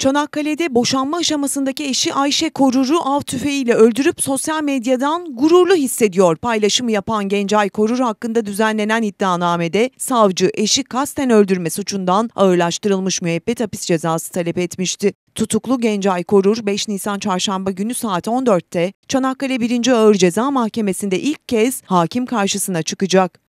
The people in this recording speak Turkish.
Çanakkale'de boşanma aşamasındaki eşi Ayşe Korur'u av tüfeğiyle öldürüp sosyal medyadan gururlu hissediyor paylaşımı yapan Gencay Korur hakkında düzenlenen iddianamede savcı eşi kasten öldürme suçundan ağırlaştırılmış müebbet hapis cezası talep etmişti. Tutuklu Gencay Korur 5 Nisan çarşamba günü saat 14'te Çanakkale 1. Ağır Ceza Mahkemesi'nde ilk kez hakim karşısına çıkacak.